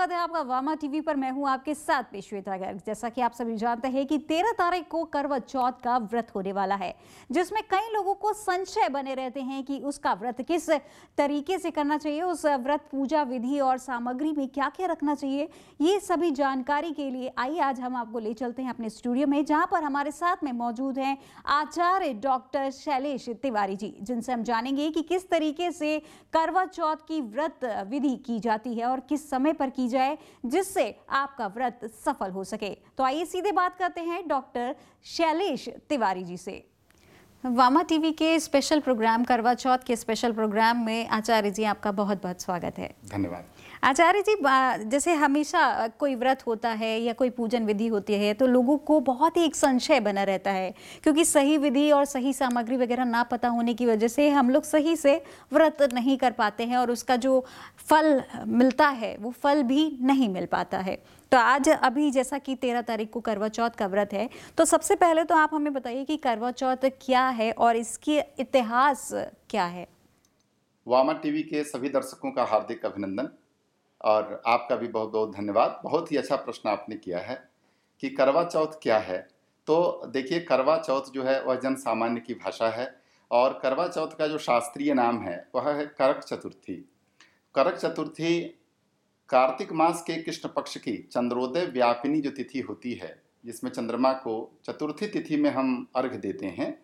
स्वागत है आपका वामा टीवी पर मैं हूं आपके साथ पेश्वेता गर्ग जैसा कि आप सभी जानते हैं कि 13 तारीख को करवा चौथ का व्रत होने वाला है जिसमें कई लोगों को संशय बने रहते हैं कि उसका व्रत किस तरीके से करना चाहिए उस व्रत पूजा विधि और सामग्री में क्या क्या रखना चाहिए ये सभी जानकारी के लिए आइए आज हम आपको ले चलते हैं अपने स्टूडियो में जहाँ पर हमारे साथ में मौजूद हैं आचार्य डॉक्टर शैलेश तिवारी जी जिनसे हम जानेंगे कि किस तरीके से करवा चौथ की व्रत विधि की जाती है और किस समय पर की जाए जिससे आपका व्रत सफल हो सके तो आइए सीधे बात करते हैं डॉक्टर शैलेश तिवारी जी से वामा टीवी के स्पेशल प्रोग्राम करवा चौथ के स्पेशल प्रोग्राम में आचार्य जी आपका बहुत बहुत स्वागत है धन्यवाद आचार्य जी जैसे हमेशा कोई व्रत होता है या कोई पूजन विधि होती है तो लोगों को बहुत ही एक संशय बना रहता है क्योंकि सही विधि और सही सामग्री वगैरह ना पता होने की वजह से हम लोग सही से व्रत नहीं कर पाते हैं और उसका जो फल मिलता है वो फल भी नहीं मिल पाता है तो आज अभी जैसा कि तेरह तारीख को करवा चौथ का व्रत है तो सबसे पहले तो आप हमें बताइए कि करवा चौथ क्या है और इसकी इतिहास क्या है वामा टीवी के सभी दर्शकों का हार्दिक अभिनंदन और आपका भी बहुत बहुत धन्यवाद बहुत ही अच्छा प्रश्न आपने किया है कि करवा चौथ क्या है तो देखिए करवा चौथ जो है वह जन सामान्य की भाषा है और करवा चौथ का जो शास्त्रीय नाम है वह है करक चतुर्थी करक चतुर्थी कार्तिक मास के कृष्ण पक्ष की चंद्रोदय व्यापिनी जो तिथि होती है जिसमें चंद्रमा को चतुर्थी तिथि में हम अर्घ देते हैं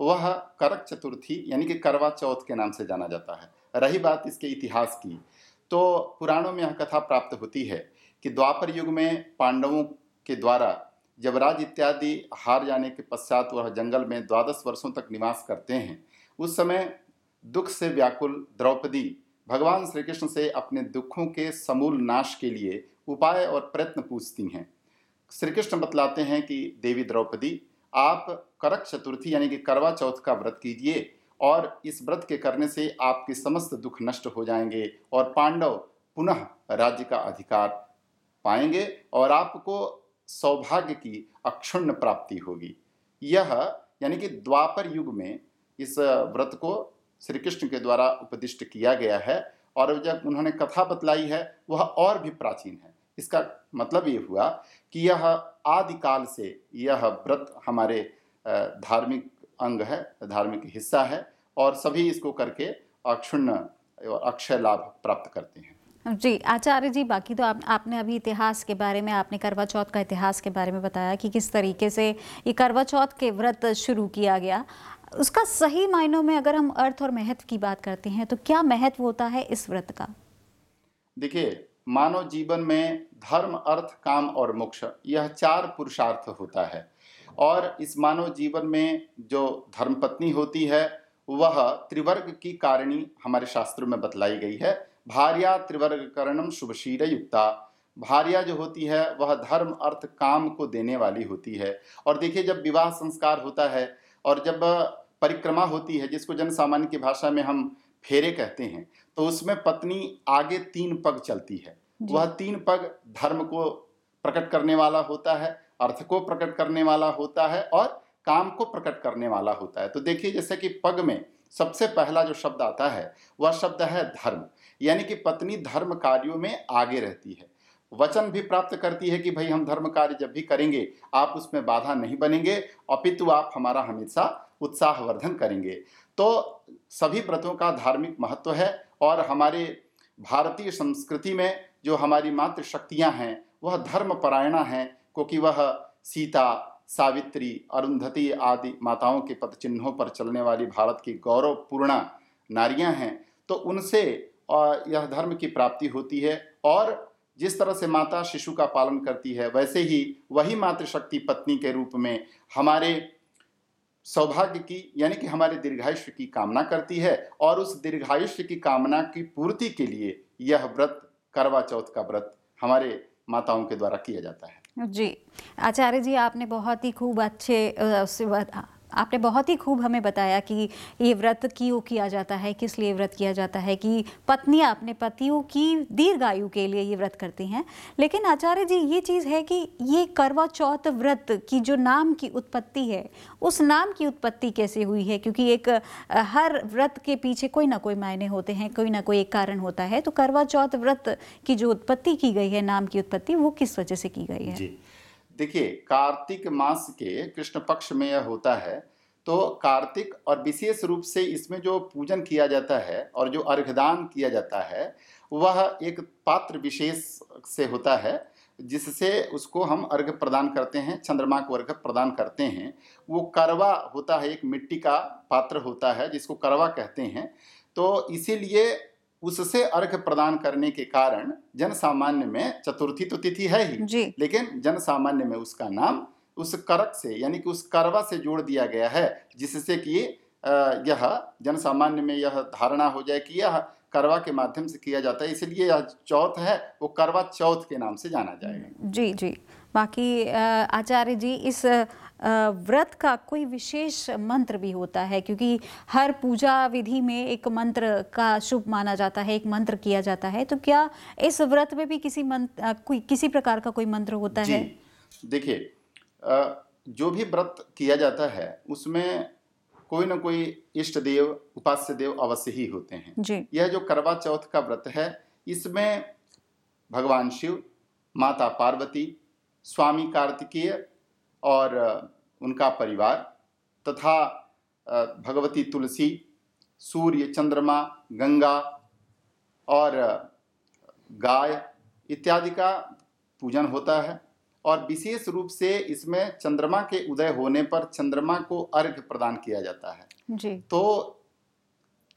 वह करक चतुर्थी यानी कि करवा चौथ के नाम से जाना जाता है रही बात इसके इतिहास की तो पुराणों में यह कथा प्राप्त होती है कि द्वापर युग में पांडवों के द्वारा जब राज इत्यादि हार जाने के पश्चात वह जंगल में द्वादश वर्षों तक निवास करते हैं उस समय दुख से व्याकुल द्रौपदी भगवान श्री कृष्ण से अपने दुखों के समूल नाश के लिए उपाय और प्रयत्न पूछती हैं श्री कृष्ण बतलाते हैं कि देवी द्रौपदी आप करक चतुर्थी यानी कि करवा चौथ का व्रत कीजिए और इस व्रत के करने से आपके समस्त दुख नष्ट हो जाएंगे और पांडव पुनः राज्य का अधिकार पाएंगे और आपको सौभाग्य की अक्षुण्ण प्राप्ति होगी यह यानी कि द्वापर युग में इस व्रत को श्री कृष्ण के द्वारा उपदिष्ट किया गया है और जब उन्होंने कथा बतलाई है वह और भी प्राचीन है इसका मतलब ये हुआ कि यह आदिकाल से यह व्रत हमारे धार्मिक अंग है धार्मिक हिस्सा है और सभी इसको करके अक्षुण्ण अक्षय लाभ प्राप्त करते हैं जी आचार्य जी बाकी तो आप आपने अभी इतिहास के बारे में आपने करवा चौथ का इतिहास के बारे में बताया कि किस तरीके से ये करवा चौथ के व्रत शुरू किया गया उसका सही मायनों में अगर हम अर्थ और महत्व की बात करते हैं तो क्या महत्व होता है इस व्रत का देखिए मानव जीवन में धर्म अर्थ काम और मोक्ष यह चार पुरुषार्थ होता है और इस मानव जीवन में जो धर्मपत्नी होती है वह त्रिवर्ग की कारणी हमारे शास्त्रों में बतलाई गई है भार्या त्रिवर्ग करणम शुभशीर युक्ता भार्या जो होती है वह धर्म अर्थ काम को देने वाली होती है और देखिए जब विवाह संस्कार होता है और जब परिक्रमा होती है जिसको जन सामान्य की भाषा में हम फेरे कहते हैं तो उसमें पत्नी आगे तीन पग चलती है वह तीन पग धर्म को प्रकट करने वाला होता है अर्थ को प्रकट करने वाला होता है और काम को प्रकट करने वाला होता है तो देखिए जैसे कि पग में सबसे पहला जो शब्द आता है वह शब्द है धर्म यानी कि पत्नी धर्म कार्यों में आगे रहती है वचन भी प्राप्त करती है कि भाई हम धर्म कार्य जब भी करेंगे आप उसमें बाधा नहीं बनेंगे अपितु आप हमारा हमेशा उत्साहवर्धन करेंगे तो सभी व्रतों का धार्मिक महत्व है और हमारे भारतीय संस्कृति में जो हमारी मातृशक्तियाँ हैं वह धर्मपरायणा हैं क्योंकि वह सीता सावित्री अरुंधति आदि माताओं के पद चिन्हों पर चलने वाली भारत की गौरवपूर्ण नारियां हैं तो उनसे यह धर्म की प्राप्ति होती है और जिस तरह से माता शिशु का पालन करती है वैसे ही वही मातृशक्ति पत्नी के रूप में हमारे सौभाग्य की यानी कि हमारे दीर्घायुष्य की कामना करती है और उस दीर्घायुष्य की कामना की पूर्ति के लिए यह व्रत करवा चौथ का व्रत हमारे माताओं के द्वारा किया जाता है जी आचार्य जी आपने बहुत ही खूब अच्छे उससे आपने बहुत ही खूब हमें बताया कि ये व्रत क्यों किया जाता है किस लिए व्रत किया जाता है कि पत्नियां अपने पतियों की दीर्घायु के लिए ये व्रत करती हैं लेकिन आचार्य जी ये चीज़ है कि ये करवा चौथ व्रत की जो नाम की उत्पत्ति है उस नाम की उत्पत्ति कैसे हुई है क्योंकि एक हर व्रत के पीछे कोई ना कोई मायने होते हैं कोई ना कोई एक कारण होता है तो करवा चौथ व्रत की जो उत्पत्ति की गई है नाम की उत्पत्ति वो किस वजह से की गई है जी। देखिए कार्तिक मास के कृष्ण पक्ष में यह होता है तो कार्तिक और विशेष रूप से इसमें जो पूजन किया जाता है और जो अर्घदान किया जाता है वह एक पात्र विशेष से होता है जिससे उसको हम अर्घ प्रदान करते हैं चंद्रमा को अर्घ प्रदान करते हैं वो करवा होता है एक मिट्टी का पात्र होता है जिसको करवा कहते हैं तो इसीलिए उससे अर्घ प्रदान करने के कारण जन सामान्य में चतुर्थी तो तिथि है ही जी। लेकिन जन सामान्य में उसका नाम उस करक से यानी कि उस करवा से जोड़ दिया गया है जिससे कि यह जन सामान्य में यह धारणा हो जाए कि यह करवा के माध्यम से किया जाता है इसलिए यह चौथ है वो करवा चौथ के नाम से जाना जाएगा जी जी बाकी आचार्य जी इस व्रत का कोई विशेष मंत्र भी होता है क्योंकि हर पूजा विधि में एक मंत्र का शुभ माना जाता है एक मंत्र किया जाता है तो क्या इस व्रत में भी किसी मंत्र कोई किसी प्रकार का कोई मंत्र होता है देखिए जो भी व्रत किया जाता है उसमें कोई ना कोई इष्ट देव उपास्य देव अवश्य ही होते हैं जी। यह जो करवा चौथ का व्रत है इसमें भगवान शिव माता पार्वती स्वामी कार्तिकीय और उनका परिवार तथा भगवती तुलसी सूर्य चंद्रमा गंगा और गाय इत्यादि का पूजन होता है और विशेष रूप से इसमें चंद्रमा के उदय होने पर चंद्रमा को अर्घ प्रदान किया जाता है जी। तो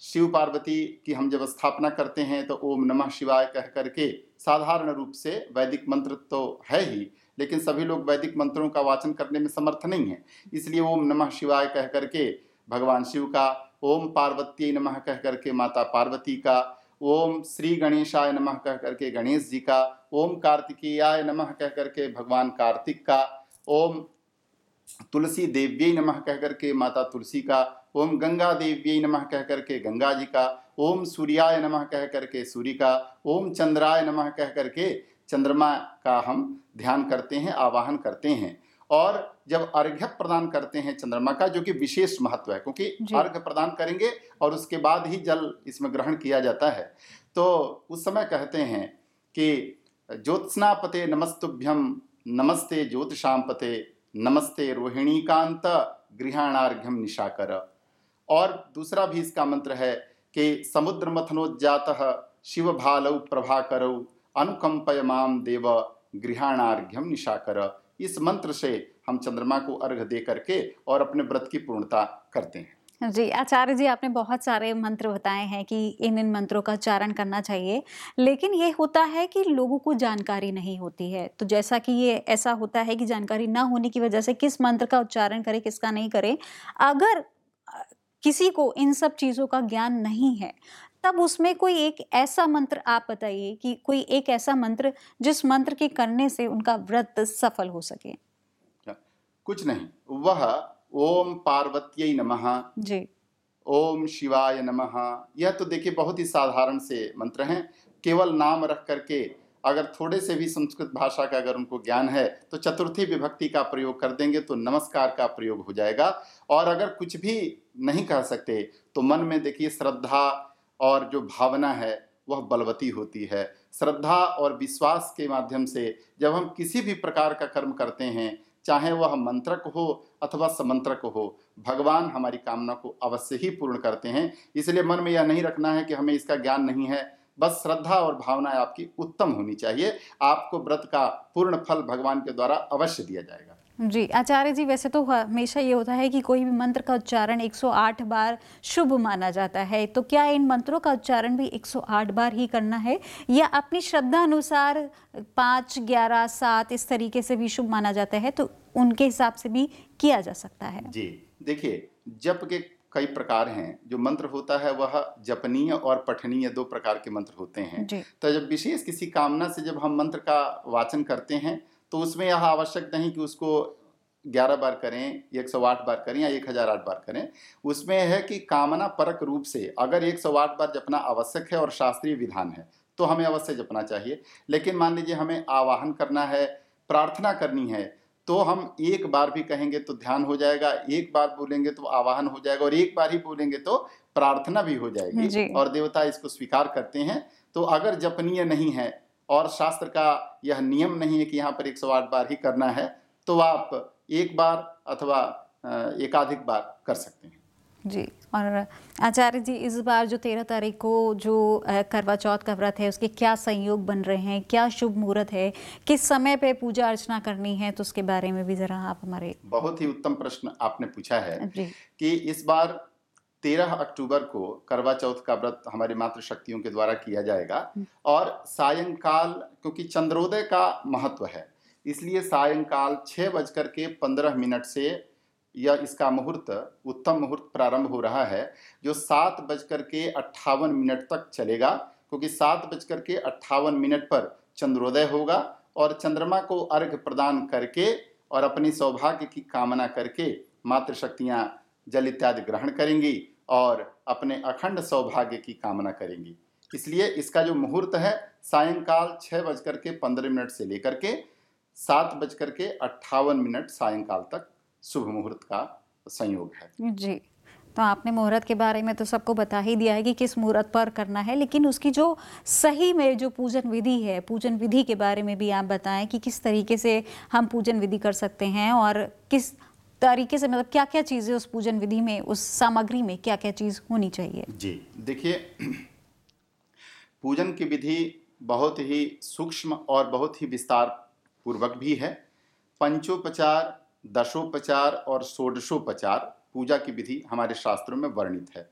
शिव पार्वती की हम जब स्थापना करते हैं तो ओम नमः शिवाय कह करके साधारण रूप से वैदिक मंत्र तो है ही लेकिन सभी लोग वैदिक मंत्रों का वाचन करने में समर्थ नहीं है इसलिए ओम नमः शिवाय कह करके भगवान शिव का ओम पार्वती नमः कह करके माता पार्वती का ओम श्री गणेशाय नमः कह करके गणेश जी का ओम कार्तिकेयाय नमः कह करके भगवान कार्तिक का ओम तुलसी देव्य नमः कह करके माता तुलसी का ओम गंगा देव्य नमः कह करके गंगा जी का ओम सूर्याय नमः कह करके सूर्य का ओम चंद्राय नमः कह करके चंद्रमा का हम ध्यान करते हैं आवाहन करते हैं और जब अर्घ्य प्रदान करते हैं चंद्रमा का जो कि विशेष महत्व है क्योंकि अर्घ्य प्रदान करेंगे और उसके बाद ही जल इसमें ग्रहण किया जाता है तो उस समय कहते हैं कि पते नमस्तुभ्यम नमस्ते ज्योतिषाम पते नमस्ते रोहिणीकांत गृहाणार्घ्यम निशाकर और दूसरा भी इसका मंत्र है कि समुद्र मथनोजात शिव भालौ प्रभाकरऊ अनुकंपय माम देव गृहाणार्घ्यम निशाकर इस मंत्र से हम चंद्रमा को अर्घ दे करके और अपने व्रत की पूर्णता करते हैं जी आचार्य जी आपने बहुत सारे मंत्र बताए हैं कि इन इन मंत्रों का उच्चारण करना चाहिए लेकिन ये होता है कि लोगों को जानकारी नहीं होती है तो जैसा कि ये ऐसा होता है कि जानकारी ना होने की वजह से किस मंत्र का उच्चारण करें किसका नहीं करें अगर किसी को इन सब चीज़ों का ज्ञान नहीं है तब उसमें कोई एक ऐसा मंत्र आप बताइए कि कोई एक ऐसा मंत्र जिस मंत्र के करने से उनका व्रत सफल हो सके अच्छा, कुछ नहीं वह ओम पार्वत्य नमः जी ओम शिवाय नमः यह तो देखिए बहुत ही साधारण से मंत्र हैं केवल नाम रख करके अगर थोड़े से भी संस्कृत भाषा का अगर उनको ज्ञान है तो चतुर्थी विभक्ति का प्रयोग कर देंगे तो नमस्कार का प्रयोग हो जाएगा और अगर कुछ भी नहीं कह सकते तो मन में देखिए श्रद्धा और जो भावना है वह बलवती होती है श्रद्धा और विश्वास के माध्यम से जब हम किसी भी प्रकार का कर्म करते हैं चाहे वह मंत्रक हो अथवा समंत्रक हो भगवान हमारी कामना को अवश्य ही पूर्ण करते हैं इसलिए मन में यह नहीं रखना है कि हमें इसका ज्ञान नहीं है बस श्रद्धा और भावनाएं आपकी उत्तम होनी चाहिए आपको व्रत का पूर्ण फल भगवान के द्वारा अवश्य दिया जाएगा जी आचार्य जी वैसे तो हमेशा ये होता है कि कोई भी मंत्र का उच्चारण 108 बार शुभ माना जाता है तो क्या इन मंत्रों का उच्चारण भी 108 बार ही करना है या अपनी श्रद्धा अनुसार पाँच ग्यारह सात इस तरीके से भी शुभ माना जाता है तो उनके हिसाब से भी किया जा सकता है जी देखिए जप के कई प्रकार हैं जो मंत्र होता है वह जपनीय और पठनीय दो प्रकार के मंत्र होते हैं तो जब विशेष किसी कामना से जब हम मंत्र का वाचन करते हैं तो उसमें यह आवश्यक नहीं कि उसको ग्यारह बार करें एक सौ आठ बार करें या एक हज़ार आठ बार करें उसमें है कि कामना परक रूप से अगर एक सौ आठ बार जपना आवश्यक है और शास्त्रीय विधान है तो हमें अवश्य जपना चाहिए लेकिन मान लीजिए हमें आवाहन करना है प्रार्थना करनी है तो हम एक बार भी कहेंगे तो ध्यान हो जाएगा एक बार बोलेंगे तो आवाहन हो जाएगा और एक बार ही बोलेंगे तो प्रार्थना भी हो जाएगी और देवता इसको स्वीकार करते हैं तो अगर जपनीय नहीं है और शास्त्र का यह नियम नहीं है कि यहाँ पर एक सौ आठ बार ही करना है तो आप एक बार अथवा एकाधिक बार कर सकते हैं जी और आचार्य जी इस बार जो तेरह तारीख को जो करवा चौथ का व्रत है उसके क्या संयोग बन रहे हैं क्या शुभ मुहूर्त है किस समय पे पूजा अर्चना करनी है तो उसके बारे में भी ज़रा आप हमारे बहुत ही उत्तम प्रश्न आपने पूछा है कि इस बार तेरह अक्टूबर को करवा चौथ का व्रत हमारी मातृशक्तियों के द्वारा किया जाएगा हम्म। और सायंकाल क्योंकि चंद्रोदय का महत्व है इसलिए सायंकाल छः बजकर के पंद्रह मिनट से यह इसका मुहूर्त उत्तम मुहूर्त प्रारंभ हो रहा है जो सात बजकर के अट्ठावन मिनट तक चलेगा क्योंकि सात बजकर के अट्ठावन मिनट पर चंद्रोदय होगा और चंद्रमा को अर्घ प्रदान करके और अपनी सौभाग्य की कामना करके मातृशक्तियाँ जल इत्यादि ग्रहण करेंगी और अपने अखंड सौभाग्य की कामना करेंगी इसलिए इसका जो मुहूर्त है सायंकाल छः बजकर के पंद्रह मिनट से लेकर के सात बजकर के अट्ठावन मिनट सायंकाल तक शुभ मुहूर्त का संयोग है जी तो आपने मुहूर्त के बारे में तो सबको बता ही दिया है कि किस मुहूर्त पर करना है लेकिन उसकी जो सही में जो पूजन विधि है पूजन विधि के बारे में भी आप बताएं कि किस तरीके से हम पूजन विधि कर सकते हैं और किस तरीके से मतलब क्या क्या चीज़ें उस पूजन विधि में उस सामग्री में क्या क्या चीज़ होनी चाहिए जी देखिए पूजन की विधि बहुत ही सूक्ष्म और बहुत ही विस्तार पूर्वक भी है पंचोपचार दशोपचार और षोडशोपचार पूजा की विधि हमारे शास्त्रों में वर्णित है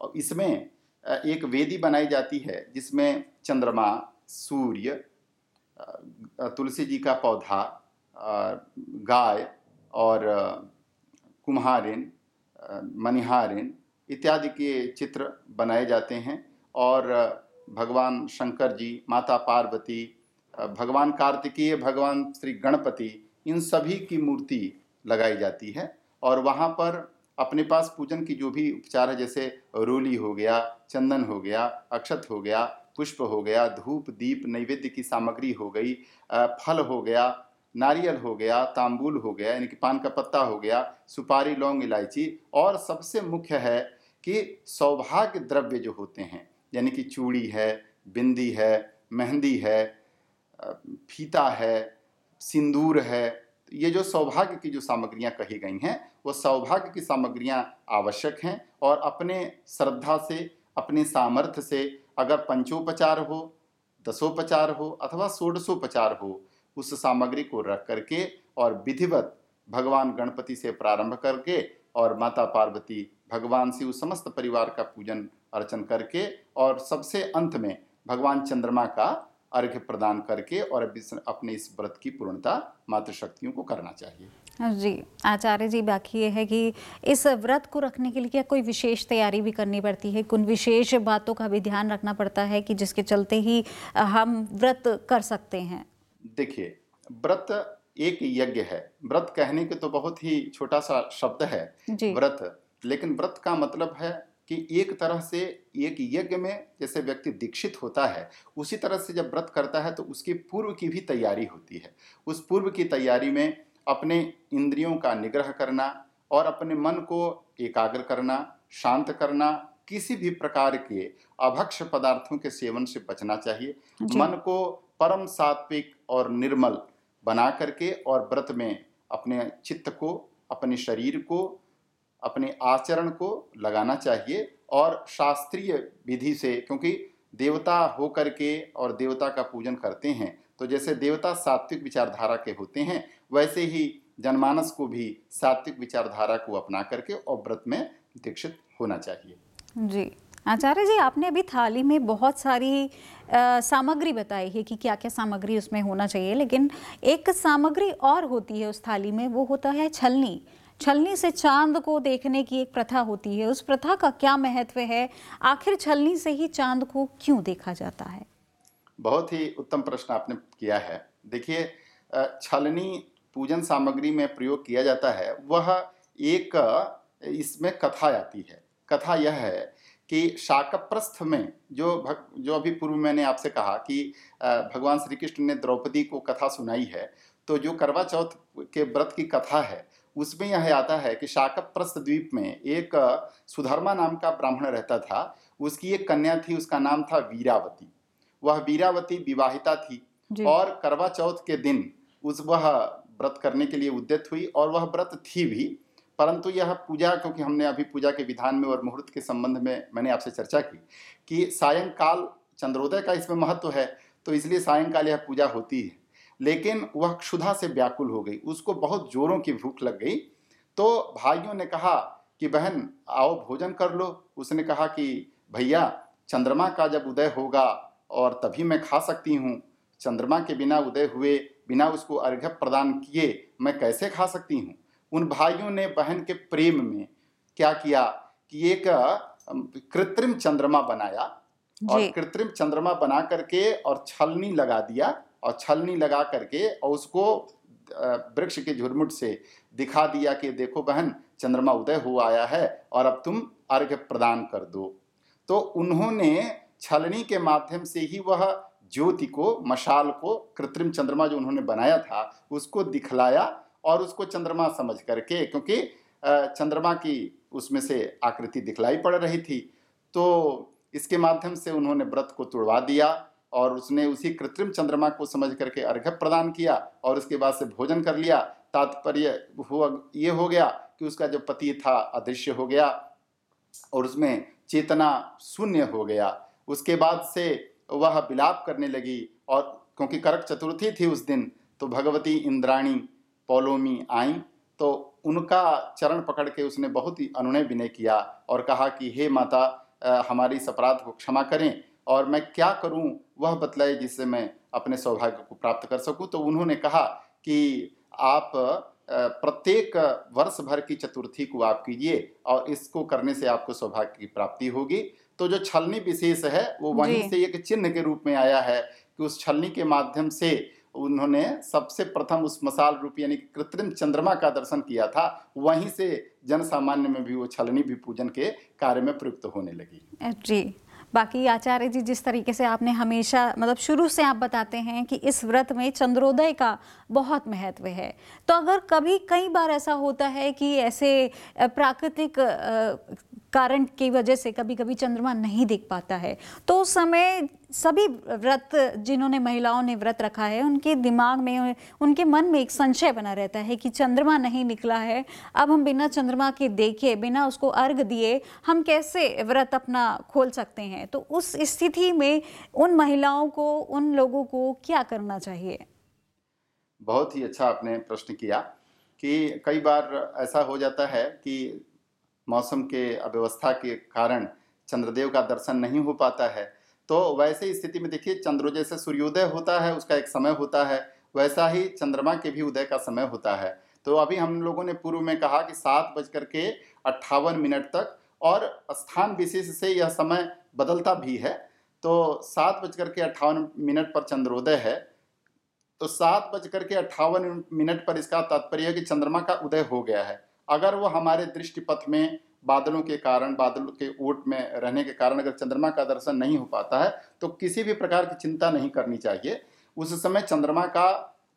और इसमें एक वेदी बनाई जाती है जिसमें चंद्रमा सूर्य तुलसी जी का पौधा गाय और कुम्हारिन मनिहारिन इत्यादि के चित्र बनाए जाते हैं और भगवान शंकर जी माता पार्वती भगवान कार्तिकीय भगवान श्री गणपति इन सभी की मूर्ति लगाई जाती है और वहाँ पर अपने पास पूजन की जो भी उपचार है जैसे रोली हो गया चंदन हो गया अक्षत हो गया पुष्प हो गया धूप दीप नैवेद्य की सामग्री हो गई फल हो गया नारियल हो गया तांबुल हो गया यानी कि पान का पत्ता हो गया सुपारी लौंग इलायची और सबसे मुख्य है कि सौभाग्य द्रव्य जो होते हैं यानी कि चूड़ी है बिंदी है मेहंदी है फीता है सिंदूर है ये जो सौभाग्य की जो सामग्रियां कही गई हैं वो सौभाग्य की सामग्रियां आवश्यक हैं और अपने श्रद्धा से अपने सामर्थ्य से अगर पंचोपचार हो दसोपचार हो अथवा षोडशोपचार हो उस सामग्री को रख करके और विधिवत भगवान गणपति से प्रारंभ करके और माता पार्वती भगवान शिव समस्त परिवार का पूजन अर्चन करके और सबसे अंत में भगवान चंद्रमा का अर्घ्य प्रदान करके और अपने इस व्रत की पूर्णता मातृशक्तियों को करना चाहिए हाँ जी आचार्य जी बाकी ये है कि इस व्रत को रखने के लिए क्या कोई विशेष तैयारी भी करनी पड़ती है कुछ विशेष बातों का भी ध्यान रखना पड़ता है कि जिसके चलते ही हम व्रत कर सकते हैं देखिए व्रत एक यज्ञ है व्रत कहने के तो बहुत ही छोटा सा शब्द है व्रत लेकिन व्रत का मतलब है कि एक तरह से एक यज्ञ में जैसे व्यक्ति दीक्षित होता है उसी तरह से जब व्रत करता है तो उसकी पूर्व की भी तैयारी होती है उस पूर्व की तैयारी में अपने इंद्रियों का निग्रह करना और अपने मन को एकाग्र करना शांत करना किसी भी प्रकार के अभक्ष पदार्थों के सेवन से बचना चाहिए मन को परम सात्विक और निर्मल बना करके और व्रत में अपने चित्त को अपने शरीर को अपने आचरण को लगाना चाहिए और शास्त्रीय विधि से क्योंकि देवता हो करके और देवता का पूजन करते हैं तो जैसे देवता सात्विक विचारधारा के होते हैं वैसे ही जनमानस को भी सात्विक विचारधारा को अपना करके और व्रत में दीक्षित होना चाहिए जी आचार्य जी आपने अभी थाली में बहुत सारी आ, सामग्री बताई है कि क्या क्या सामग्री उसमें होना चाहिए लेकिन एक सामग्री और होती है उस थाली में वो होता है छलनी छलनी से चांद को देखने की एक प्रथा होती है उस प्रथा का क्या महत्व है आखिर छलनी से ही चांद को क्यों देखा जाता है बहुत ही उत्तम प्रश्न आपने किया है देखिए छलनी पूजन सामग्री में प्रयोग किया जाता है वह एक इसमें कथा आती है कथा यह है कि शाकप्रस्थ में जो भग जो अभी पूर्व मैंने आपसे कहा कि भगवान श्री कृष्ण ने द्रौपदी को कथा सुनाई है तो जो करवा चौथ के व्रत की कथा है उसमें यह आता है कि शाकप्रस्थ द्वीप में एक सुधर्मा नाम का ब्राह्मण रहता था उसकी एक कन्या थी उसका नाम था वीरावती वह वीरावती विवाहिता थी और करवा चौथ के दिन उस वह व्रत करने के लिए उद्यत हुई और वह व्रत थी भी परंतु यह पूजा क्योंकि हमने अभी पूजा के विधान में और मुहूर्त के संबंध में मैंने आपसे चर्चा की कि सायंकाल चंद्रोदय का इसमें महत्व है तो इसलिए सायंकाल यह पूजा होती है लेकिन वह क्षुधा से व्याकुल हो गई उसको बहुत जोरों की भूख लग गई तो भाइयों ने कहा कि बहन आओ भोजन कर लो उसने कहा कि भैया चंद्रमा का जब उदय होगा और तभी मैं खा सकती हूँ चंद्रमा के बिना उदय हुए बिना उसको अर्घ्य प्रदान किए मैं कैसे खा सकती हूँ उन भाइयों ने बहन के प्रेम में क्या किया कि एक कृत्रिम चंद्रमा बनाया और कृत्रिम चंद्रमा बना करके और छलनी लगा दिया और छलनी लगा करके और उसको वृक्ष के झुरमुट से दिखा दिया कि देखो बहन चंद्रमा उदय हो आया है और अब तुम अर्घ्य प्रदान कर दो तो उन्होंने छलनी के माध्यम से ही वह ज्योति को मशाल को कृत्रिम चंद्रमा जो उन्होंने बनाया था उसको दिखलाया और उसको चंद्रमा समझ करके क्योंकि चंद्रमा की उसमें से आकृति दिखलाई पड़ रही थी तो इसके माध्यम से उन्होंने व्रत को तुड़वा दिया और उसने उसी कृत्रिम चंद्रमा को समझ करके अर्घ्य प्रदान किया और उसके बाद से भोजन कर लिया तात्पर्य हुआ ये हो गया कि उसका जो पति था अदृश्य हो गया और उसमें चेतना शून्य हो गया उसके बाद से वह विलाप करने लगी और क्योंकि करक चतुर्थी थी उस दिन तो भगवती इंद्राणी पोलोमी आई तो उनका चरण पकड़ के उसने बहुत ही अनुनय विनय किया और कहा कि हे माता हमारी इस अपराध को क्षमा करें और मैं क्या करूं वह बतलाए जिससे मैं अपने सौभाग्य को प्राप्त कर सकूं तो उन्होंने कहा कि आप प्रत्येक वर्ष भर की चतुर्थी को आप कीजिए और इसको करने से आपको सौभाग्य की प्राप्ति होगी तो जो छलनी विशेष है वो वहीं से एक चिन्ह के रूप में आया है कि उस छलनी के माध्यम से उन्होंने सबसे प्रथम उस मसाल रूप यानी कि कृत्रिम चंद्रमा का दर्शन किया था वहीं से जन सामान्य में भी वो छलनी भी पूजन के कार्य में प्रयुक्त होने लगी जी बाकी आचार्य जी जिस तरीके से आपने हमेशा मतलब शुरू से आप बताते हैं कि इस व्रत में चंद्रोदय का बहुत महत्व है तो अगर कभी कई बार ऐसा होता है कि ऐसे प्राकृतिक कारण की वजह से कभी कभी चंद्रमा नहीं दिख पाता है तो उस समय सभी व्रत जिन्होंने महिलाओं ने व्रत रखा है उनके दिमाग में उनके मन में एक संशय बना रहता है कि चंद्रमा नहीं निकला है अब हम बिना चंद्रमा के देखे बिना उसको अर्घ दिए हम कैसे व्रत अपना खोल सकते हैं तो उस स्थिति में उन महिलाओं को उन लोगों को क्या करना चाहिए बहुत ही अच्छा आपने प्रश्न किया कि कई बार ऐसा हो जाता है कि मौसम के अव्यवस्था के कारण चंद्रदेव का दर्शन नहीं हो पाता है तो वैसे ही स्थिति में देखिए चंद्र जैसे सूर्योदय होता है उसका एक समय होता है वैसा ही चंद्रमा के भी उदय का समय होता है तो अभी हम लोगों ने पूर्व में कहा कि सात बज कर के अट्ठावन मिनट तक और स्थान विशेष से यह समय बदलता भी है तो सात बजकर के अट्ठावन मिनट पर चंद्रोदय है तो सात बजकर के अट्ठावन मिनट पर इसका तात्पर्य है कि चंद्रमा का उदय हो गया है अगर वो हमारे दृष्टिपथ में बादलों के कारण बादल के ओट में रहने के कारण अगर चंद्रमा का दर्शन नहीं हो पाता है तो किसी भी प्रकार की चिंता नहीं करनी चाहिए उस समय चंद्रमा का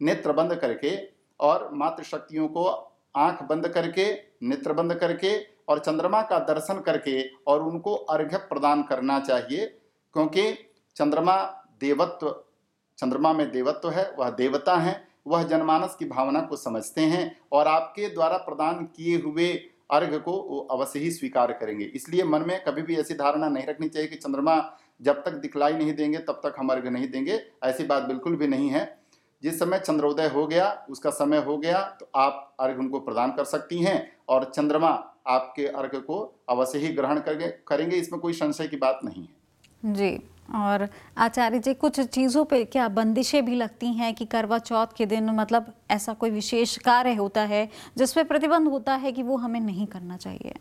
नेत्र बंद करके और मातृशक्तियों को आंख बंद करके नेत्र बंद करके और चंद्रमा का दर्शन करके और उनको अर्घ्य प्रदान करना चाहिए क्योंकि चंद्रमा देवत्व चंद्रमा में देवत्व है वह देवता हैं वह जनमानस की भावना को समझते हैं और आपके द्वारा प्रदान किए हुए अर्घ को वो अवश्य ही स्वीकार करेंगे इसलिए मन में कभी भी ऐसी धारणा नहीं रखनी चाहिए कि चंद्रमा जब तक दिखलाई नहीं देंगे तब तक हम अर्घ नहीं देंगे ऐसी बात बिल्कुल भी नहीं है जिस समय चंद्रोदय हो गया उसका समय हो गया तो आप अर्घ उनको प्रदान कर सकती हैं और चंद्रमा आपके अर्घ को अवश्य ही ग्रहण करेंगे इसमें कोई संशय की बात नहीं है जी और आचार्य जी कुछ चीज़ों पे क्या बंदिशें भी लगती हैं कि करवा चौथ के दिन मतलब ऐसा कोई विशेष कार्य होता है जिस पे प्रतिबंध होता है कि वो हमें नहीं करना चाहिए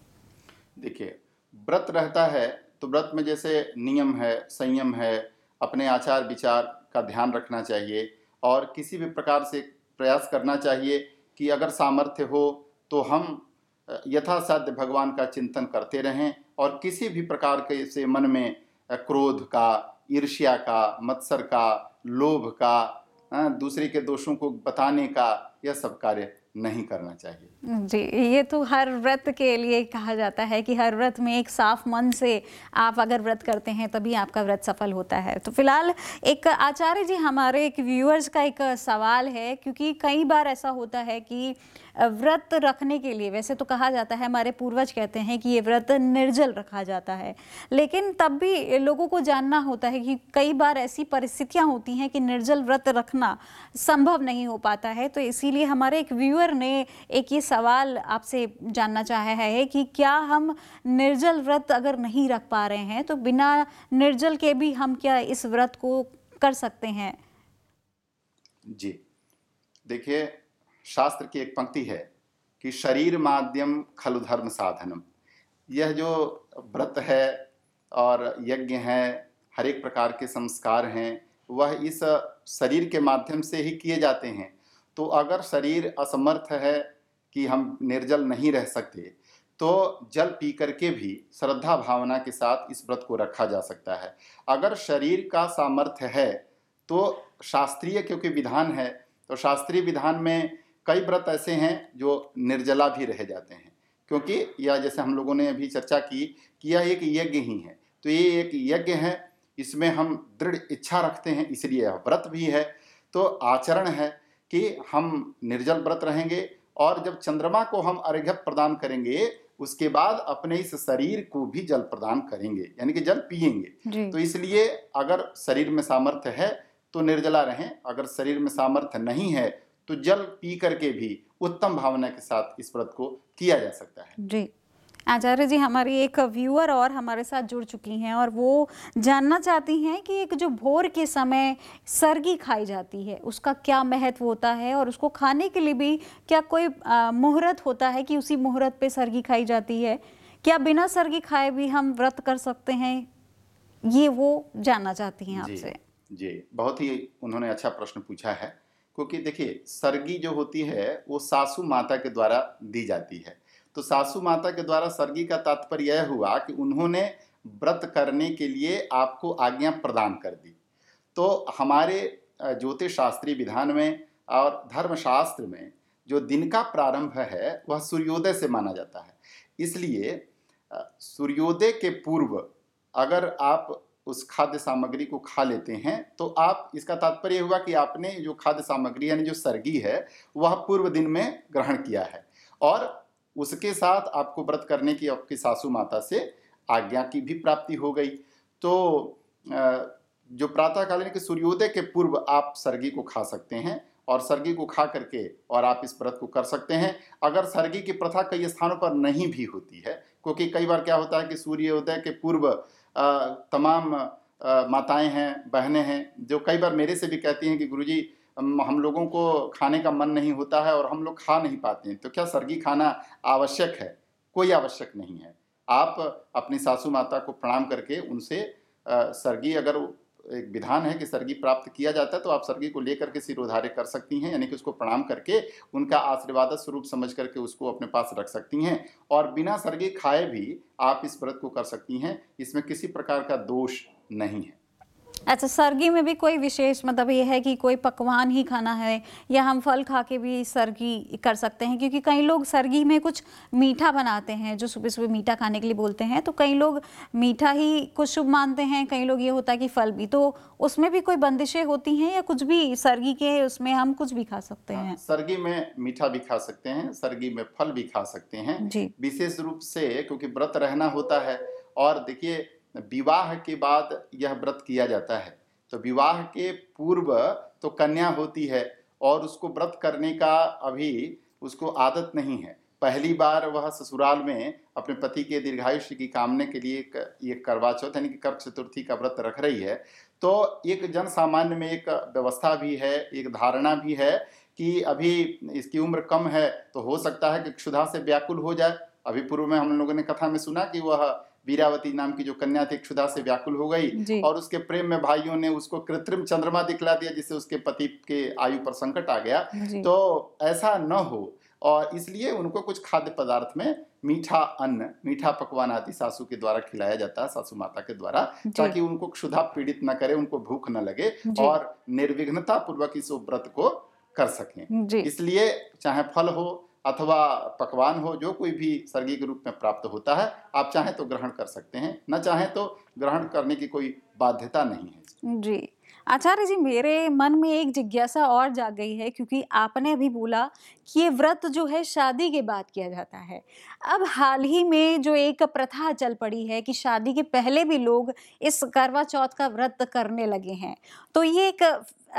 देखिए व्रत रहता है तो व्रत में जैसे नियम है संयम है अपने आचार विचार का ध्यान रखना चाहिए और किसी भी प्रकार से प्रयास करना चाहिए कि अगर सामर्थ्य हो तो हम यथासाध्य भगवान का चिंतन करते रहें और किसी भी प्रकार के से मन में क्रोध का ईर्ष्या का मत्सर का लोभ का दूसरे के दोषों को बताने का यह सब कार्य नहीं करना चाहिए जी ये तो हर व्रत के लिए कहा जाता है कि हर व्रत में एक साफ मन से आप अगर व्रत करते हैं तभी आपका व्रत सफल होता है तो फिलहाल एक आचार्य जी हमारे एक व्यूअर्स का एक सवाल है क्योंकि कई बार ऐसा होता है कि व्रत रखने के लिए वैसे तो कहा जाता है हमारे पूर्वज कहते हैं कि ये व्रत निर्जल रखा जाता है लेकिन तब भी लोगों को जानना होता है कि कई बार ऐसी परिस्थितियाँ होती हैं कि निर्जल व्रत रखना संभव नहीं हो पाता है तो इसीलिए हमारे एक व्यूअर ने एक ये सवाल आपसे जानना चाहे है कि क्या हम निर्जल व्रत अगर नहीं रख पा रहे हैं तो बिना निर्जल के भी हम क्या इस व्रत को कर सकते हैं जी देखिए शास्त्र की एक पंक्ति है कि शरीर माध्यम खलु धर्म साधनम यह जो व्रत है और यज्ञ है हर एक प्रकार के संस्कार हैं वह इस शरीर के माध्यम से ही किए जाते हैं तो अगर शरीर असमर्थ है कि हम निर्जल नहीं रह सकते तो जल पी करके भी श्रद्धा भावना के साथ इस व्रत को रखा जा सकता है अगर शरीर का सामर्थ्य है तो शास्त्रीय क्योंकि विधान है तो शास्त्रीय विधान में कई व्रत ऐसे हैं जो निर्जला भी रह जाते हैं क्योंकि यह जैसे हम लोगों ने अभी चर्चा की कि यह एक यज्ञ ही है तो ये एक यज्ञ है इसमें हम दृढ़ इच्छा रखते हैं इसलिए यह व्रत भी है तो आचरण है कि हम निर्जल व्रत रहेंगे और जब चंद्रमा को हम अर्घ्य प्रदान करेंगे उसके बाद अपने इस शरीर को भी जल प्रदान करेंगे यानी कि जल पिएंगे तो इसलिए अगर शरीर में सामर्थ्य है तो निर्जला रहें अगर शरीर में सामर्थ्य नहीं है तो जल पी करके भी उत्तम भावना के साथ इस व्रत को किया जा सकता है जी आचार्य जी हमारी एक व्यूअर और हमारे साथ जुड़ चुकी हैं और वो जानना चाहती हैं कि एक जो भोर के समय सरगी खाई जाती है उसका क्या महत्व होता है और उसको खाने के लिए भी क्या कोई मुहूर्त होता है कि उसी मुहूर्त पे सरगी खाई जाती है क्या बिना सरगी खाए भी हम व्रत कर सकते हैं ये वो जानना चाहती हैं आपसे जी बहुत ही उन्होंने अच्छा प्रश्न पूछा है क्योंकि देखिए सरगी जो होती है वो सासू माता के द्वारा दी जाती है तो सासू माता के द्वारा सर्गी का तात्पर्य यह हुआ कि उन्होंने व्रत करने के लिए आपको आज्ञा प्रदान कर दी तो हमारे ज्योतिष शास्त्री विधान में और धर्मशास्त्र में जो दिन का प्रारंभ है वह सूर्योदय से माना जाता है इसलिए सूर्योदय के पूर्व अगर आप उस खाद्य सामग्री को खा लेते हैं तो आप इसका तात्पर्य हुआ कि आपने जो खाद्य सामग्री यानी जो सर्गी है वह पूर्व दिन में ग्रहण किया है और उसके साथ आपको व्रत करने की आपकी सासू माता से आज्ञा की भी प्राप्ति हो गई तो जो प्रातःकालीन के सूर्योदय के पूर्व आप सर्गी को खा सकते हैं और सर्गी को खा करके और आप इस व्रत को कर सकते हैं अगर सर्गी की प्रथा कई स्थानों पर नहीं भी होती है क्योंकि कई बार क्या होता है कि सूर्योदय के पूर्व तमाम माताएं हैं बहनें हैं जो कई बार मेरे से भी कहती हैं कि गुरुजी जी हम लोगों को खाने का मन नहीं होता है और हम लोग खा नहीं पाते हैं तो क्या सर्गी खाना आवश्यक है कोई आवश्यक नहीं है आप अपनी सासू माता को प्रणाम करके उनसे सर्गी अगर एक विधान है कि सर्गी प्राप्त किया जाता है तो आप सर्गी को लेकर के सिरोधार्य कर सकती हैं यानी कि उसको प्रणाम करके उनका आशीर्वाद स्वरूप समझ करके उसको अपने पास रख सकती हैं और बिना सर्गी खाए भी आप इस व्रत को कर सकती हैं इसमें किसी प्रकार का दोष नहीं है अच्छा सर्गी में भी कोई विशेष मतलब ये है कि कोई पकवान ही खाना है या हम फल खा के भी सर्गी कर सकते हैं क्योंकि कई लोग सर्गी में कुछ मीठा बनाते हैं जो सुबह सुबह मीठा खाने के लिए बोलते हैं तो कई लोग मीठा ही कुछ शुभ मानते हैं कई लोग ये होता है कि फल भी तो उसमें भी कोई बंदिशें होती हैं या कुछ भी सर्गी के उसमें हम कुछ भी खा सकते हैं हाँ, सर्गी में मीठा भी खा सकते हैं सर्गी में फल भी खा सकते हैं विशेष रूप से क्योंकि व्रत रहना होता है और देखिए विवाह के बाद यह व्रत किया जाता है तो विवाह के पूर्व तो कन्या होती है और उसको व्रत करने का अभी उसको आदत नहीं है पहली बार वह ससुराल में अपने पति के दीर्घायुष्य की कामने के लिए एक करवा चौथ यानी कि कर्क चतुर्थी का व्रत रख रही है तो एक जन सामान्य में एक व्यवस्था भी है एक धारणा भी है कि अभी इसकी उम्र कम है तो हो सकता है कि क्षुधा से व्याकुल हो जाए अभी पूर्व में हम लोगों ने कथा में सुना कि वह वीरावती नाम की जो कन्या थी क्षुदा से व्याकुल हो गई और उसके प्रेम में भाइयों ने उसको कृत्रिम चंद्रमा दिखला दिया जिससे उसके पति के आयु पर संकट आ गया तो ऐसा न हो और इसलिए उनको कुछ खाद्य पदार्थ में मीठा अन्न मीठा पकवान आदि सासू के द्वारा खिलाया जाता है सासू माता के द्वारा ताकि उनको क्षुधा पीड़ित न करे उनको भूख न लगे और निर्विघ्नता पूर्वक इस व्रत को कर सकें इसलिए चाहे फल हो अथवा पकवान हो जो कोई भी सर्गी के रूप में प्राप्त होता है आप चाहें तो ग्रहण कर सकते हैं न चाहें तो ग्रहण करने की कोई बाध्यता नहीं है जी आचार्य जी मेरे मन में एक जिज्ञासा और जाग गई है क्योंकि आपने अभी बोला कि ये व्रत जो है शादी के बाद किया जाता है अब हाल ही में जो एक प्रथा चल पड़ी है कि शादी के पहले भी लोग इस करवा चौथ का व्रत करने लगे हैं तो ये एक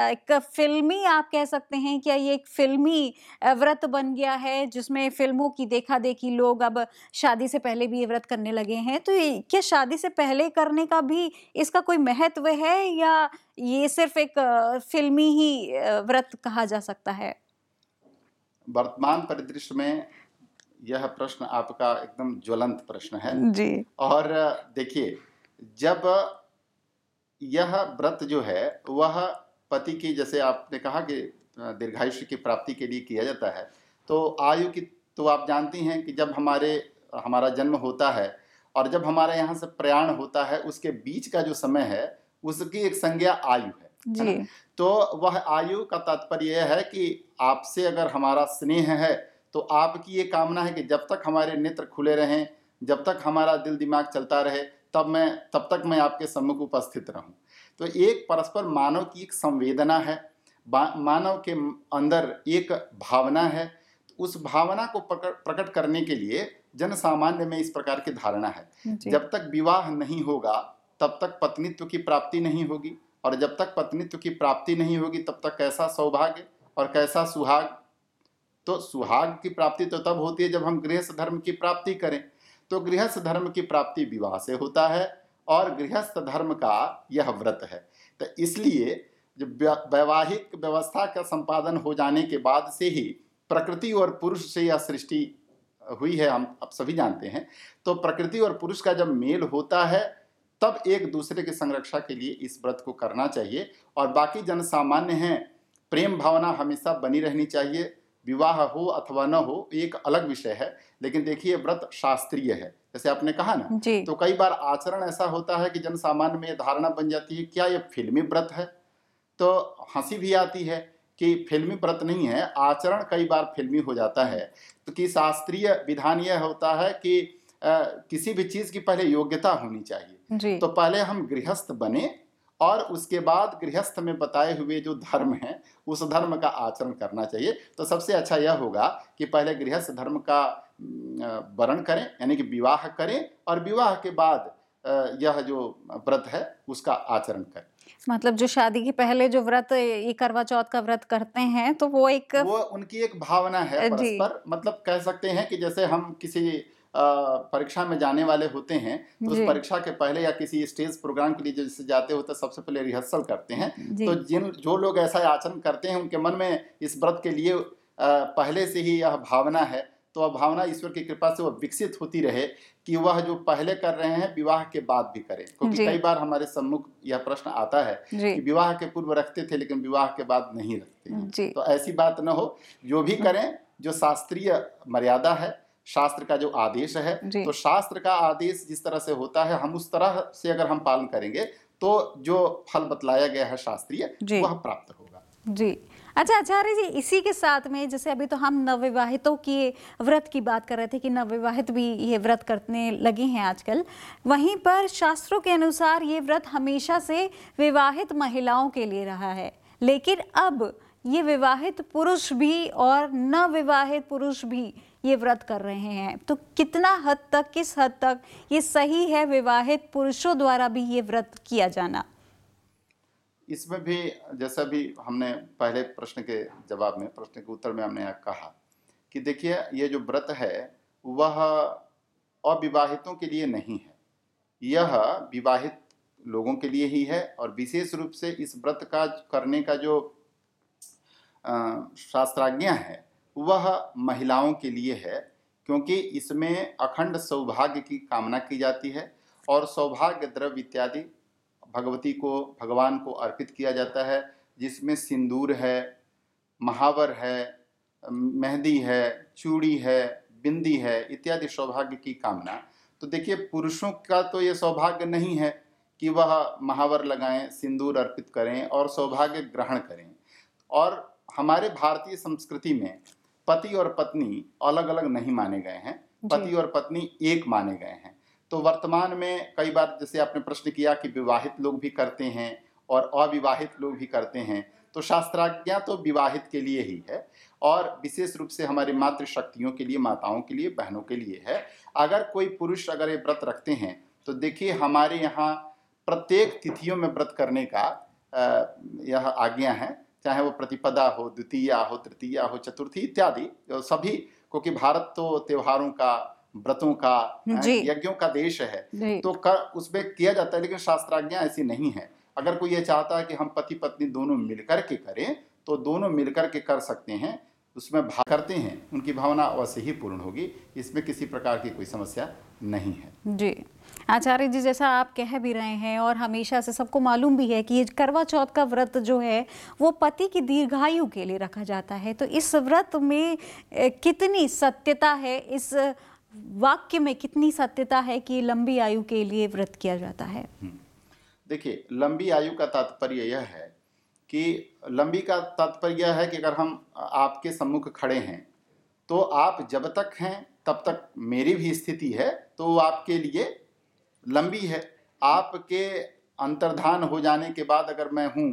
एक फिल्मी आप कह सकते हैं क्या ये एक फिल्मी व्रत बन गया है जिसमें फिल्मों की देखा देखी लोग अब शादी से पहले भी ये व्रत करने लगे हैं तो क्या शादी से पहले करने का भी इसका कोई महत्व है या ये सिर्फ एक फिल्मी ही व्रत कहा जा सकता है वर्तमान परिदृश्य में यह प्रश्न आपका एकदम ज्वलंत प्रश्न है जी और देखिए जब यह व्रत जो है वह पति की जैसे आपने कहा कि दीर्घायुष्य की प्राप्ति के लिए किया जाता है तो आयु की तो आप जानती हैं कि जब हमारे हमारा जन्म होता है और जब हमारे यहाँ से प्रयाण होता है उसके बीच का जो समय है उसकी एक संज्ञा आयु है जी। तो वह आयु का तात्पर्य यह है कि आपसे अगर हमारा स्नेह है तो आपकी ये कामना है कि जब तक हमारे नेत्र खुले रहें जब तक हमारा दिल दिमाग चलता रहे तब मैं तब तक मैं आपके सम्मुख उपस्थित रहूं तो एक परस्पर मानव की एक संवेदना है मानव के अंदर एक भावना है तो उस भावना को प्रकट करने के लिए जन सामान्य में इस प्रकार की धारणा है जब तक विवाह नहीं होगा तब तक पत्नित्व की प्राप्ति नहीं होगी और जब तक पत्नित्व की प्राप्ति नहीं होगी तब तक कैसा सौभाग्य और कैसा सुहाग तो सुहाग की प्राप्ति तो तब होती है जब हम गृहस्थ धर्म की प्राप्ति करें तो गृहस्थ धर्म की प्राप्ति विवाह से होता है और गृहस्थ धर्म का यह व्रत है तो इसलिए जब वैवाहिक व्यवस्था का संपादन हो जाने के बाद से ही प्रकृति और पुरुष से यह सृष्टि हुई है हम आप सभी जानते हैं तो प्रकृति और पुरुष का जब मेल होता है तब एक दूसरे के संरक्षा के लिए इस व्रत को करना चाहिए और बाकी जन सामान्य हैं प्रेम भावना हमेशा बनी रहनी चाहिए विवाह हो अथवा न हो एक अलग विषय है लेकिन देखिए व्रत शास्त्रीय है जैसे आपने कहा ना तो कई बार आचरण ऐसा होता है कि जन सामान्य में धारणा बन जाती है क्या ये फिल्मी व्रत है तो हंसी भी आती है कि फिल्मी व्रत नहीं है आचरण कई बार फिल्मी हो जाता है तो कि शास्त्रीय विधान यह होता है कि आ, किसी भी चीज की पहले योग्यता होनी चाहिए तो पहले हम गृहस्थ बने और उसके बाद गृहस्थ में बताए हुए जो धर्म हैं उस धर्म का आचरण करना चाहिए तो सबसे अच्छा यह होगा कि पहले गृहस्थ धर्म का वरण करें यानी कि विवाह करें और विवाह के बाद यह जो व्रत है उसका आचरण करें मतलब जो शादी के पहले जो व्रत ये करवा चौथ का व्रत करते हैं तो वो एक वो उनकी एक भावना है परस्पर मतलब कह सकते हैं कि जैसे हम किसी परीक्षा में जाने वाले होते हैं तो उस परीक्षा के पहले या किसी स्टेज प्रोग्राम के लिए जैसे जाते होते तो सबसे पहले रिहर्सल करते हैं तो जिन जो लोग ऐसा आचरण करते हैं उनके मन में इस व्रत के लिए पहले से ही यह भावना है तो वह भावना ईश्वर की कृपा से वह विकसित होती रहे कि वह जो पहले कर रहे हैं विवाह के बाद भी करें क्योंकि कई बार हमारे सम्मुख यह प्रश्न आता है कि विवाह के पूर्व रखते थे लेकिन विवाह के बाद नहीं रखते तो ऐसी बात न हो जो भी हम्म। करें जो शास्त्रीय मर्यादा है शास्त्र का जो आदेश है तो शास्त्र का आदेश जिस तरह से होता है हम उस तरह से अगर हम पालन करेंगे तो जो फल बतलाया गया है शास्त्रीय वह प्राप्त होगा जी अच्छा आचार्य जी इसी के साथ में जैसे अभी तो हम नवविवाहितों के व्रत की बात कर रहे थे कि नवविवाहित भी ये व्रत करने लगे हैं आजकल वहीं पर शास्त्रों के अनुसार ये व्रत हमेशा से विवाहित महिलाओं के लिए रहा है लेकिन अब ये विवाहित पुरुष भी और नवविवाहित पुरुष भी ये व्रत कर रहे हैं तो कितना हद तक किस हद तक ये सही है विवाहित पुरुषों द्वारा भी ये व्रत किया जाना इसमें भी जैसा भी हमने पहले प्रश्न के जवाब में प्रश्न के उत्तर में हमने कहा कि देखिए ये जो व्रत है वह अविवाहितों के लिए नहीं है यह विवाहित लोगों के लिए ही है और विशेष रूप से इस व्रत का करने का जो शास्त्राज्ञा है वह महिलाओं के लिए है क्योंकि इसमें अखंड सौभाग्य की कामना की जाती है और सौभाग्य द्रव्य इत्यादि भगवती को भगवान को अर्पित किया जाता है जिसमें सिंदूर है महावर है मेहंदी है चूड़ी है बिंदी है इत्यादि सौभाग्य की कामना तो देखिए पुरुषों का तो ये सौभाग्य नहीं है कि वह महावर लगाएं सिंदूर अर्पित करें और सौभाग्य ग्रहण करें और हमारे भारतीय संस्कृति में पति और पत्नी अलग अलग नहीं माने गए हैं पति और पत्नी एक माने गए हैं तो वर्तमान में कई बार जैसे आपने प्रश्न किया कि विवाहित लोग भी करते हैं और अविवाहित लोग भी करते हैं तो शास्त्राज्ञा तो विवाहित के लिए ही है और विशेष रूप से हमारे मातृशक्तियों के लिए माताओं के लिए बहनों के लिए है अगर कोई पुरुष अगर ये व्रत रखते हैं तो देखिए हमारे यहाँ प्रत्येक तिथियों में व्रत करने का यह आज्ञा है चाहे वो प्रतिपदा हो द्वितीया हो तृतीया हो चतुर्थी इत्यादि सभी क्योंकि भारत तो त्योहारों का व्रतों का यज्ञों का देश है तो कर उसमें किया जाता है लेकिन शास्त्राज्ञा ऐसी नहीं है अगर कोई ये चाहता है कि हम पति पत्नी दोनों मिलकर के करें तो दोनों मिलकर के कर सकते हैं उसमें भाग करते हैं उनकी भावना अवश्य ही पूर्ण होगी इसमें किसी प्रकार की कोई समस्या नहीं है जी आचार्य जी जैसा आप कह भी रहे हैं और हमेशा से सबको मालूम भी है कि ये करवा चौथ का व्रत जो है वो पति की दीर्घायु के लिए रखा जाता है तो इस व्रत में कितनी सत्यता है इस वाक्य में कितनी सत्यता है कि लंबी आयु के लिए व्रत किया जाता है हम्म। देखिए लंबी आयु का तात्पर्य यह है कि लंबी का तात्पर्य यह है कि अगर हम आपके सम्मुख खड़े हैं तो आप जब तक हैं तब तक मेरी भी स्थिति है तो आपके लिए लंबी है आपके अंतर्धान हो जाने के बाद अगर मैं हूँ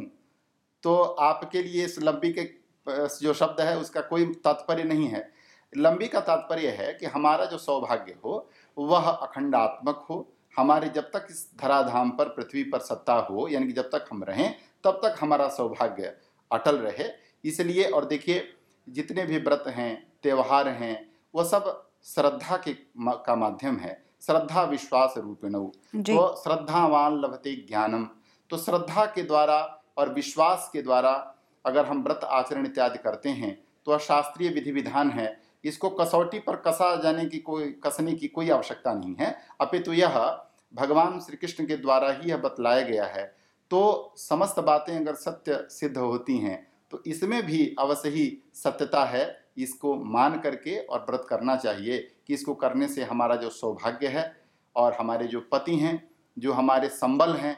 तो आपके लिए इस लंबी के जो शब्द है उसका कोई तात्पर्य नहीं है लंबी का तात्पर्य है कि हमारा जो सौभाग्य हो वह अखंडात्मक हो हमारे जब तक इस धराधाम पर पृथ्वी पर सत्ता हो यानी कि जब तक हम रहें तब तक हमारा सौभाग्य अटल रहे इसलिए और देखिए जितने भी व्रत हैं त्यौहार हैं वह सब श्रद्धा के का माध्यम है श्रद्धा विश्वास रूपिण तो श्रद्धावान लभते ज्ञानम तो श्रद्धा के द्वारा और विश्वास के द्वारा अगर हम व्रत आचरण इत्यादि करते हैं तो शास्त्रीय विधि विधान है इसको कसौटी पर कसा जाने की कोई कसने की कोई आवश्यकता नहीं है अपितु तो यह भगवान श्री कृष्ण के द्वारा ही यह बतलाया गया है तो समस्त बातें अगर सत्य सिद्ध होती हैं तो इसमें भी अवश्य ही सत्यता है इसको मान करके और व्रत करना चाहिए कि इसको करने से हमारा जो सौभाग्य है और हमारे जो पति हैं जो हमारे संबल हैं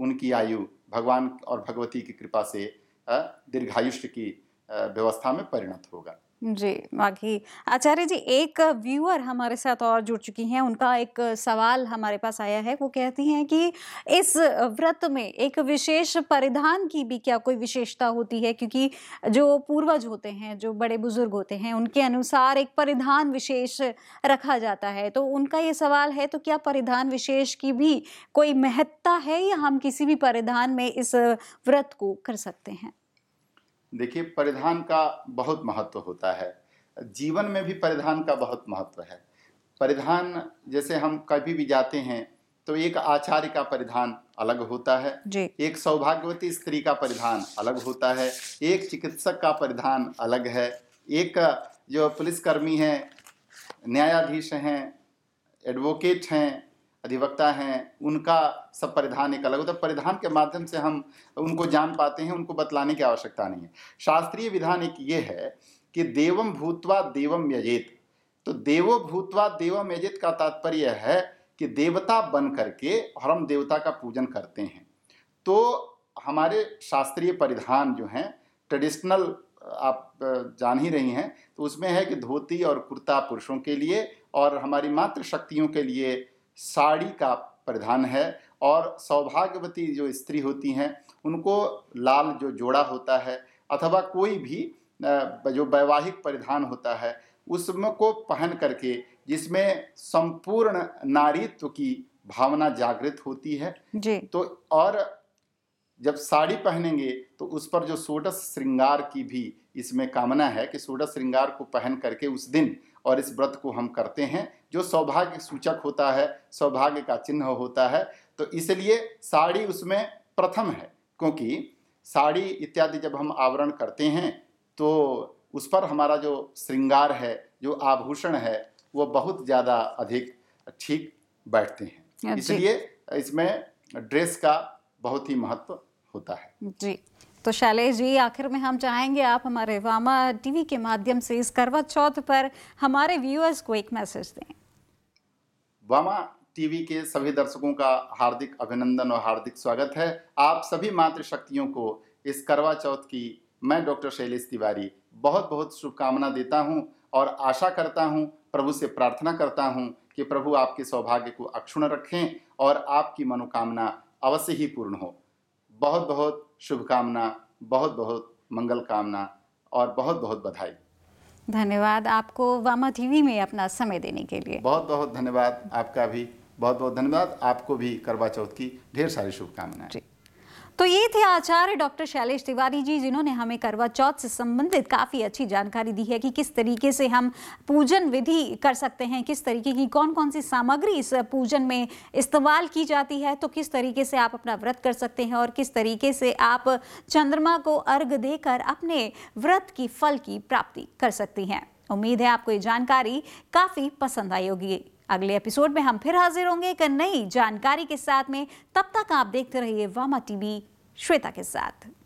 उनकी आयु भगवान और भगवती की कृपा से दीर्घायुष्य की व्यवस्था में परिणत होगा जी बाकी आचार्य जी एक व्यूअर हमारे साथ और जुड़ चुकी हैं उनका एक सवाल हमारे पास आया है वो कहती हैं कि इस व्रत में एक विशेष परिधान की भी क्या कोई विशेषता होती है क्योंकि जो पूर्वज होते हैं जो बड़े बुजुर्ग होते हैं उनके अनुसार एक परिधान विशेष रखा जाता है तो उनका ये सवाल है तो क्या परिधान विशेष की भी कोई महत्ता है या हम किसी भी परिधान में इस व्रत को कर सकते हैं देखिए परिधान का बहुत महत्व होता है जीवन में भी परिधान का बहुत महत्व है परिधान जैसे हम कभी भी जाते हैं तो एक आचार्य का परिधान अलग होता है जी। एक सौभाग्यवती स्त्री का परिधान अलग होता है एक चिकित्सक का परिधान अलग है एक जो पुलिसकर्मी हैं न्यायाधीश हैं एडवोकेट हैं अधिवक्ता हैं उनका सब परिधान एक अलग होता है परिधान के माध्यम से हम उनको जान पाते हैं उनको बतलाने की आवश्यकता नहीं है शास्त्रीय विधान एक ये है कि देवम भूतवा देवम यजेत तो देवो भूतवा देवम यजेत का तात्पर्य है कि देवता बन करके और हम देवता का पूजन करते हैं तो हमारे शास्त्रीय परिधान जो हैं ट्रेडिशनल आप जान ही रही हैं तो उसमें है कि धोती और कुर्ता पुरुषों के लिए और हमारी मातृशक्तियों के लिए साड़ी का प्रधान है और सौभाग्यवती जो स्त्री होती हैं उनको लाल जो जोड़ा होता है अथवा कोई भी जो वैवाहिक परिधान होता है उसमें को पहन करके जिसमें संपूर्ण नारीत्व की भावना जागृत होती है जी। तो और जब साड़ी पहनेंगे तो उस पर जो सोडस श्रृंगार की भी इसमें कामना है कि सोडस श्रृंगार को पहन करके उस दिन और इस व्रत को हम करते हैं जो सौभाग्य सूचक होता है सौभाग्य का चिन्ह होता है तो इसलिए साड़ी उसमें प्रथम है क्योंकि साड़ी इत्यादि जब हम आवरण करते हैं तो उस पर हमारा जो श्रृंगार है जो आभूषण है वो बहुत ज़्यादा अधिक ठीक बैठते हैं इसलिए इसमें ड्रेस का बहुत ही महत्व होता है जी तो शैलेश जी आखिर में हम चाहेंगे आप हमारे वामा टीवी के माध्यम से इस करवा चौथ पर हमारे व्यूअर्स को एक मैसेज दें वामा टीवी के सभी दर्शकों का हार्दिक अभिनंदन और हार्दिक स्वागत है आप सभी मातृशक्तियों को इस करवा चौथ की मैं डॉक्टर शैलेश तिवारी बहुत बहुत शुभकामना देता हूँ और आशा करता हूँ प्रभु से प्रार्थना करता हूँ कि प्रभु आपके सौभाग्य को अक्षुण रखें और आपकी मनोकामना अवश्य ही पूर्ण हो बहुत बहुत शुभकामना बहुत बहुत मंगल कामना और बहुत बहुत बधाई धन्यवाद आपको वामा टीवी में अपना समय देने के लिए बहुत बहुत धन्यवाद आपका भी बहुत बहुत धन्यवाद आपको भी करवा चौथ की ढेर सारी शुभकामनाएं तो ये थे आचार्य डॉक्टर शैलेश तिवारी जी जिन्होंने हमें करवा चौथ से संबंधित काफ़ी अच्छी जानकारी दी है कि किस तरीके से हम पूजन विधि कर सकते हैं किस तरीके की कौन कौन सी सामग्री इस पूजन में इस्तेमाल की जाती है तो किस तरीके से आप अपना व्रत कर सकते हैं और किस तरीके से आप चंद्रमा को अर्घ देकर अपने व्रत की फल की प्राप्ति कर सकती हैं उम्मीद है आपको ये जानकारी काफ़ी पसंद आई होगी अगले एपिसोड में हम फिर हाजिर होंगे एक नई जानकारी के साथ में तब तक आप देखते रहिए वामा टीवी श्वेता के साथ